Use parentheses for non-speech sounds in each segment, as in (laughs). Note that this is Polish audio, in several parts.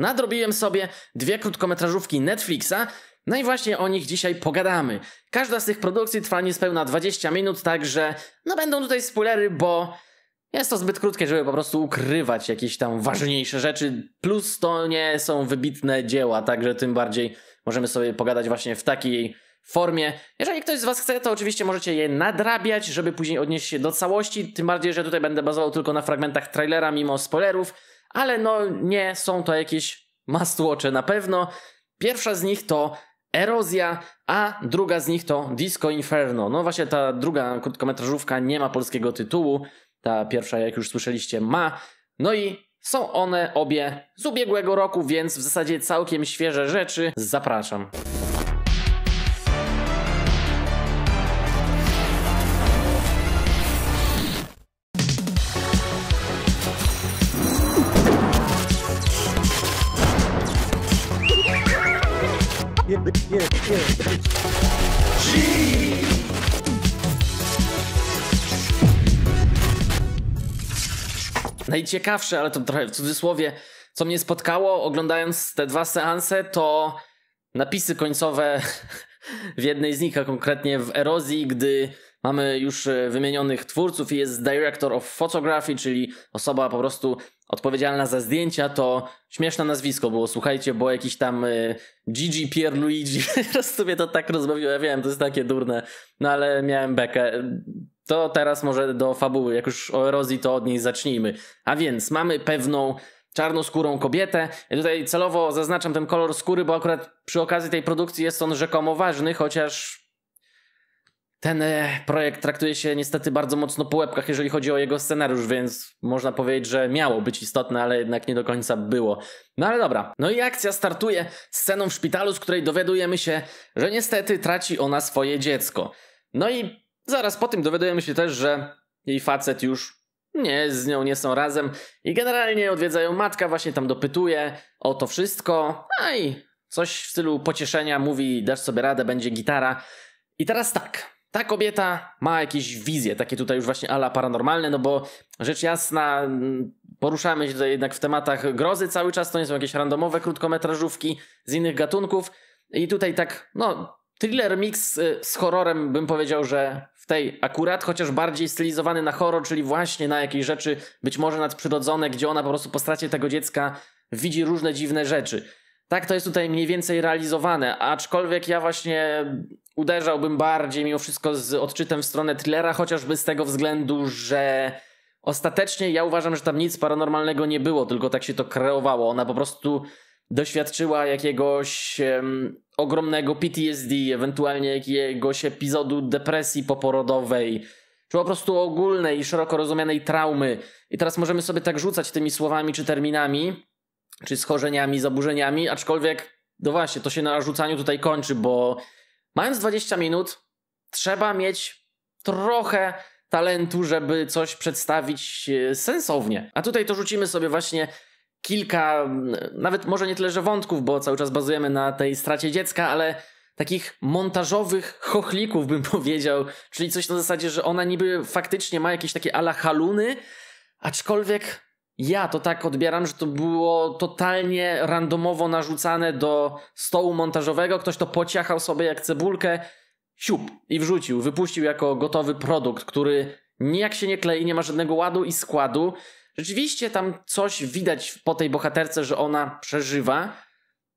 Nadrobiłem sobie dwie krótkometrażówki Netflixa, no i właśnie o nich dzisiaj pogadamy. Każda z tych produkcji trwa niespełna 20 minut, także no będą tutaj spoilery, bo jest to zbyt krótkie, żeby po prostu ukrywać jakieś tam ważniejsze rzeczy. Plus to nie są wybitne dzieła, także tym bardziej możemy sobie pogadać właśnie w takiej formie. Jeżeli ktoś z Was chce, to oczywiście możecie je nadrabiać, żeby później odnieść się do całości. Tym bardziej, że tutaj będę bazował tylko na fragmentach trailera, mimo spoilerów ale no nie są to jakieś mastłocze na pewno. Pierwsza z nich to Erozja, a druga z nich to Disco Inferno. No właśnie ta druga krótkometrażówka nie ma polskiego tytułu, ta pierwsza jak już słyszeliście ma. No i są one obie z ubiegłego roku, więc w zasadzie całkiem świeże rzeczy. Zapraszam. Najciekawsze, no ale to trochę w cudzysłowie, co mnie spotkało oglądając te dwa seanse, to napisy końcowe w jednej z nich, a konkretnie w Erozji, gdy mamy już e, wymienionych twórców i jest Director of Photography, czyli osoba po prostu odpowiedzialna za zdjęcia, to śmieszne nazwisko było, słuchajcie, bo jakiś tam y, Gigi Pierluigi, (laughs) teraz sobie to tak rozmawiałem. ja wiem, to jest takie durne, no ale miałem bekę. To teraz może do fabuły, jak już o erozji, to od niej zacznijmy. A więc mamy pewną czarnoskórą kobietę. Ja tutaj celowo zaznaczam ten kolor skóry, bo akurat przy okazji tej produkcji jest on rzekomo ważny, chociaż ten e, projekt traktuje się niestety bardzo mocno po łebkach, jeżeli chodzi o jego scenariusz, więc można powiedzieć, że miało być istotne, ale jednak nie do końca było. No ale dobra. No i akcja startuje sceną w szpitalu, z której dowiadujemy się, że niestety traci ona swoje dziecko. No i zaraz po tym dowiadujemy się też, że jej facet już nie, z nią nie są razem i generalnie odwiedzają matka, właśnie tam dopytuje o to wszystko. No i coś w stylu pocieszenia mówi, dasz sobie radę, będzie gitara. I teraz tak ta kobieta ma jakieś wizje, takie tutaj już właśnie ala paranormalne, no bo rzecz jasna poruszamy się tutaj jednak w tematach grozy cały czas, to nie są jakieś randomowe krótkometrażówki z innych gatunków i tutaj tak, no thriller mix y, z horrorem bym powiedział, że w tej akurat, chociaż bardziej stylizowany na horror, czyli właśnie na jakieś rzeczy być może nadprzyrodzone, gdzie ona po prostu po stracie tego dziecka widzi różne dziwne rzeczy. Tak to jest tutaj mniej więcej realizowane, aczkolwiek ja właśnie uderzałbym bardziej mimo wszystko z odczytem w stronę thrillera, chociażby z tego względu, że ostatecznie ja uważam, że tam nic paranormalnego nie było, tylko tak się to kreowało. Ona po prostu doświadczyła jakiegoś um, ogromnego PTSD, ewentualnie jakiegoś epizodu depresji poporodowej, czy po prostu ogólnej, szeroko rozumianej traumy. I teraz możemy sobie tak rzucać tymi słowami czy terminami, czy schorzeniami, zaburzeniami, aczkolwiek, no właśnie, to się na rzucaniu tutaj kończy, bo Mając 20 minut, trzeba mieć trochę talentu, żeby coś przedstawić e, sensownie. A tutaj to rzucimy sobie właśnie kilka, nawet może nie tyle, że wątków, bo cały czas bazujemy na tej stracie dziecka, ale takich montażowych chochlików, bym (laughs) powiedział, czyli coś na zasadzie, że ona niby faktycznie ma jakieś takie ala haluny, aczkolwiek ja to tak odbieram, że to było totalnie randomowo narzucane do stołu montażowego. Ktoś to pociachał sobie jak cebulkę, siup i wrzucił, wypuścił jako gotowy produkt, który nijak się nie klei, nie ma żadnego ładu i składu. Rzeczywiście tam coś widać po tej bohaterce, że ona przeżywa.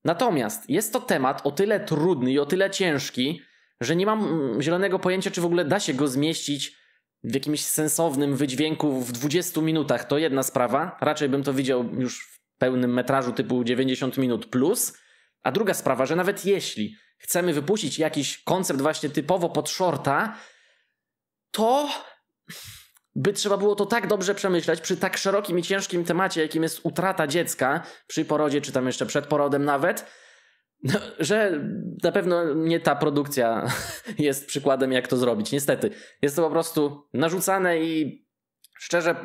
Natomiast jest to temat o tyle trudny i o tyle ciężki, że nie mam zielonego pojęcia, czy w ogóle da się go zmieścić w jakimś sensownym wydźwięku w 20 minutach to jedna sprawa. Raczej bym to widział już w pełnym metrażu typu 90 minut plus. A druga sprawa, że nawet jeśli chcemy wypuścić jakiś koncept właśnie typowo pod shorta, to by trzeba było to tak dobrze przemyśleć przy tak szerokim i ciężkim temacie, jakim jest utrata dziecka przy porodzie, czy tam jeszcze przed porodem nawet, no, że na pewno nie ta produkcja (laughs) jest przykładem, jak to zrobić. Niestety, jest to po prostu narzucane i szczerze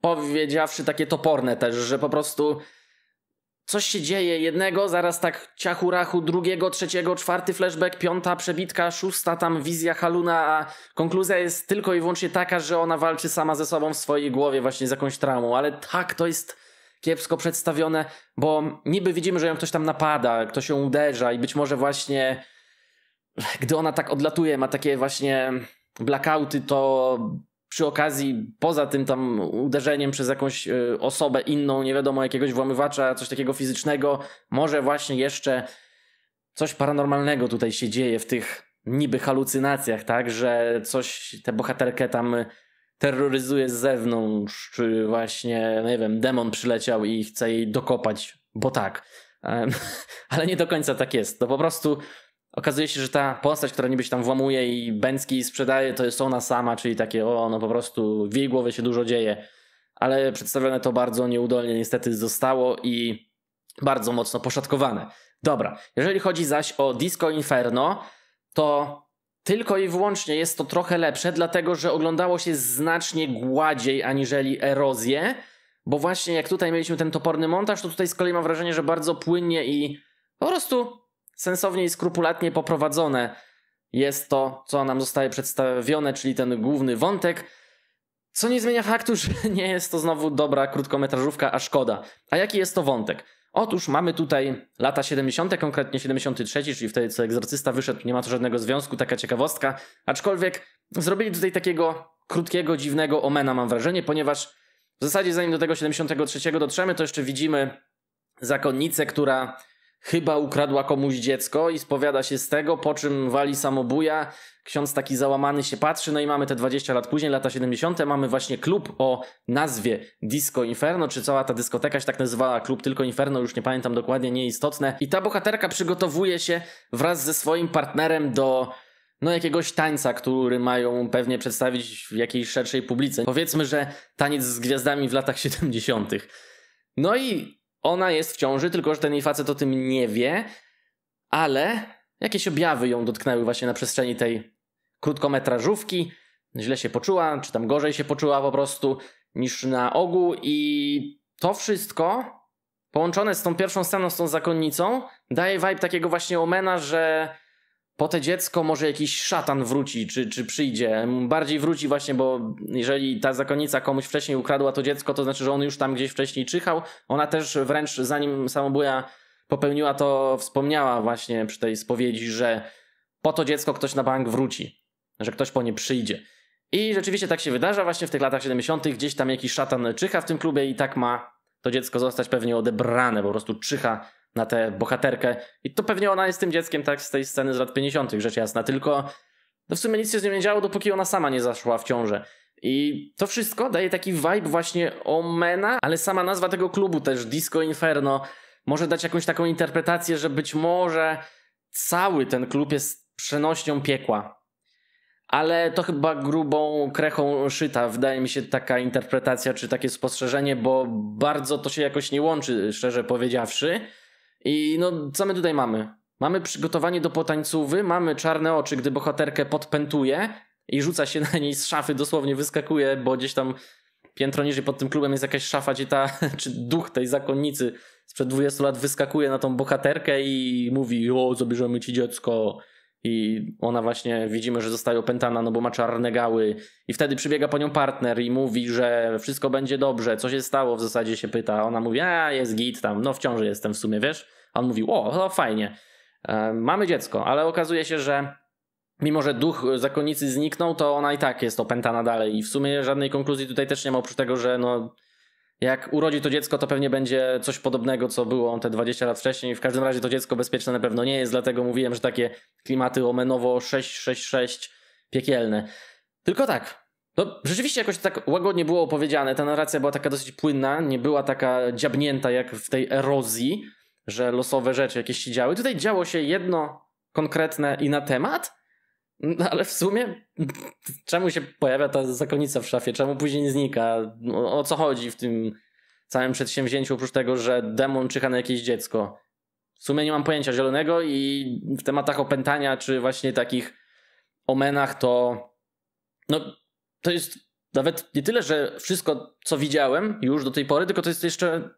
powiedziawszy, takie toporne też, że po prostu coś się dzieje jednego, zaraz tak ciachu rachu, drugiego, trzeciego, czwarty flashback, piąta przebitka, szósta tam wizja Haluna, a konkluzja jest tylko i wyłącznie taka, że ona walczy sama ze sobą w swojej głowie właśnie z jakąś traumą, ale tak to jest kiepsko przedstawione, bo niby widzimy, że ją ktoś tam napada, ktoś ją uderza i być może właśnie gdy ona tak odlatuje, ma takie właśnie blackouty, to przy okazji, poza tym tam uderzeniem przez jakąś e, osobę inną, nie wiadomo, jakiegoś włamywacza, coś takiego fizycznego, może właśnie jeszcze coś paranormalnego tutaj się dzieje w tych niby halucynacjach, tak, że coś tę bohaterkę tam terroryzuje z zewnątrz, czy właśnie, no nie wiem, demon przyleciał i chce jej dokopać, bo tak. (laughs) Ale nie do końca tak jest. To no po prostu okazuje się, że ta postać, która niby się tam włamuje i Bęcki sprzedaje, to jest ona sama, czyli takie, o, no po prostu w jej głowie się dużo dzieje. Ale przedstawione to bardzo nieudolnie niestety zostało i bardzo mocno poszatkowane. Dobra, jeżeli chodzi zaś o Disco Inferno, to tylko i wyłącznie jest to trochę lepsze, dlatego że oglądało się znacznie gładziej aniżeli erozję, bo właśnie jak tutaj mieliśmy ten toporny montaż, to tutaj z kolei mam wrażenie, że bardzo płynnie i po prostu sensownie i skrupulatnie poprowadzone jest to, co nam zostaje przedstawione, czyli ten główny wątek. Co nie zmienia faktu, (laughs) że nie jest to znowu dobra krótkometrażówka, a szkoda. A jaki jest to wątek? Otóż mamy tutaj lata 70., konkretnie 73, czyli wtedy co egzorcysta wyszedł, nie ma to żadnego związku, taka ciekawostka. Aczkolwiek zrobili tutaj takiego krótkiego, dziwnego omena, mam wrażenie, ponieważ w zasadzie zanim do tego 73 dotrzemy, to jeszcze widzimy zakonnicę, która chyba ukradła komuś dziecko i spowiada się z tego, po czym wali samobuja. Ksiądz taki załamany się patrzy, no i mamy te 20 lat później, lata 70., mamy właśnie klub o nazwie Disco Inferno, czy cała ta dyskoteka się tak nazywała, klub tylko Inferno, już nie pamiętam dokładnie, nieistotne. I ta bohaterka przygotowuje się wraz ze swoim partnerem do no jakiegoś tańca, który mają pewnie przedstawić w jakiejś szerszej publice. Powiedzmy, że taniec z gwiazdami w latach 70. No i ona jest w ciąży, tylko że ten jej facet o tym nie wie, ale jakieś objawy ją dotknęły właśnie na przestrzeni tej krótkometrażówki. Źle się poczuła, czy tam gorzej się poczuła po prostu niż na ogół i to wszystko połączone z tą pierwszą sceną, z tą zakonnicą daje vibe takiego właśnie omena, że po te dziecko może jakiś szatan wróci, czy, czy przyjdzie. Bardziej wróci właśnie, bo jeżeli ta zakonnica komuś wcześniej ukradła to dziecko, to znaczy, że on już tam gdzieś wcześniej czyhał. Ona też wręcz zanim samobuja popełniła to, wspomniała właśnie przy tej spowiedzi, że po to dziecko ktoś na bank wróci, że ktoś po nie przyjdzie. I rzeczywiście tak się wydarza właśnie w tych latach 70. gdzieś tam jakiś szatan czyha w tym klubie i tak ma to dziecko zostać pewnie odebrane, po prostu czyha na tę bohaterkę. I to pewnie ona jest tym dzieckiem, tak, z tej sceny z lat 50., rzecz jasna. Tylko no w sumie nic się z nią nie działo, dopóki ona sama nie zaszła w ciążę. I to wszystko daje taki vibe właśnie Omena, ale sama nazwa tego klubu też, Disco Inferno, może dać jakąś taką interpretację, że być może cały ten klub jest przenośnią piekła. Ale to chyba grubą krechą szyta, wydaje mi się taka interpretacja czy takie spostrzeżenie, bo bardzo to się jakoś nie łączy, szczerze powiedziawszy. I no, co my tutaj mamy? Mamy przygotowanie do potańcówy, mamy czarne oczy, gdy bohaterkę podpętuje i rzuca się na niej z szafy, dosłownie wyskakuje, bo gdzieś tam piętro niżej pod tym klubem jest jakaś szafa, gdzie ta, (laughs) czy duch tej zakonnicy sprzed 20 lat wyskakuje na tą bohaterkę i mówi, o, zabierzemy ci dziecko. I ona właśnie, widzimy, że zostaje opętana, no bo ma czarne gały. I wtedy przybiega po nią partner i mówi, że wszystko będzie dobrze, co się stało w zasadzie się pyta. Ona mówi, a jest git tam, no wciąż jestem w sumie, wiesz? on mówił, o, no fajnie, e, mamy dziecko, ale okazuje się, że mimo, że duch zakonnicy zniknął, to ona i tak jest opętana dalej i w sumie żadnej konkluzji tutaj też nie ma, oprócz tego, że no jak urodzi to dziecko, to pewnie będzie coś podobnego, co było te 20 lat wcześniej. W każdym razie to dziecko bezpieczne na pewno nie jest, dlatego mówiłem, że takie klimaty omenowo 666 piekielne. Tylko tak. No, rzeczywiście jakoś tak łagodnie było opowiedziane. Ta narracja była taka dosyć płynna, nie była taka dziabnięta jak w tej erozji że losowe rzeczy jakieś się działy. Tutaj działo się jedno konkretne i na temat, no, ale w sumie czemu się pojawia ta zakonnica w szafie? Czemu później znika? O, no, o co chodzi w tym całym przedsięwzięciu, oprócz tego, że demon czyha na jakieś dziecko? W sumie nie mam pojęcia zielonego i w tematach opętania, czy właśnie takich omenach, to no to jest nawet nie tyle, że wszystko, co widziałem już do tej pory, tylko to jest jeszcze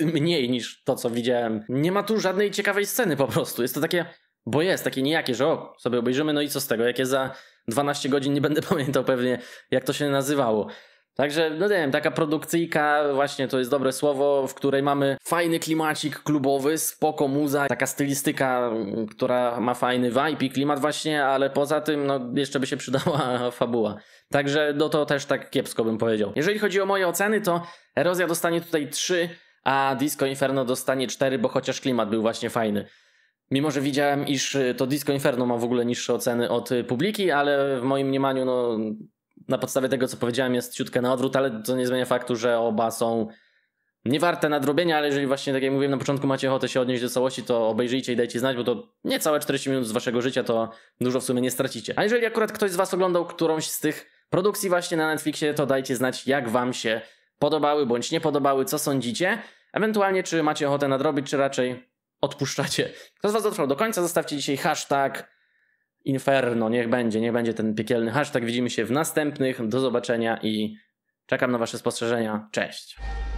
mniej niż to, co widziałem. Nie ma tu żadnej ciekawej sceny po prostu. Jest to takie, bo jest, takie nijakie, że o, sobie obejrzymy, no i co z tego, jakie za 12 godzin nie będę (laughs) pamiętał pewnie, jak to się nazywało. Także, no nie wiem, taka produkcyjka, właśnie to jest dobre słowo, w której mamy fajny klimacik klubowy, spoko muza, taka stylistyka, mm, która ma fajny vibe i klimat właśnie, ale poza tym, no jeszcze by się przydała (laughs) fabuła. Także, no to też tak kiepsko bym powiedział. Jeżeli chodzi o moje oceny, to Erozja dostanie tutaj 3, a Disco Inferno dostanie 4, bo chociaż klimat był właśnie fajny. Mimo, że widziałem, iż y, to Disco Inferno ma w ogóle niższe oceny od y, publiki, ale w moim mniemaniu, no na podstawie tego, co powiedziałem, jest ciutkę na odwrót, ale to nie zmienia faktu, że oba są niewarte nadrobienia, ale jeżeli właśnie, tak jak mówiłem na początku, macie ochotę się odnieść do całości, to obejrzyjcie i dajcie znać, bo to niecałe 40 minut z waszego życia, to dużo w sumie nie stracicie. A jeżeli akurat ktoś z was oglądał którąś z tych produkcji właśnie na Netflixie, to dajcie znać, jak wam się podobały bądź nie podobały, co sądzicie. Ewentualnie, czy macie ochotę nadrobić, czy raczej odpuszczacie. Kto z was dotrwał do końca, zostawcie dzisiaj hashtag Inferno, niech będzie, niech będzie ten piekielny hashtag. Widzimy się w następnych. Do zobaczenia i czekam na Wasze spostrzeżenia. Cześć.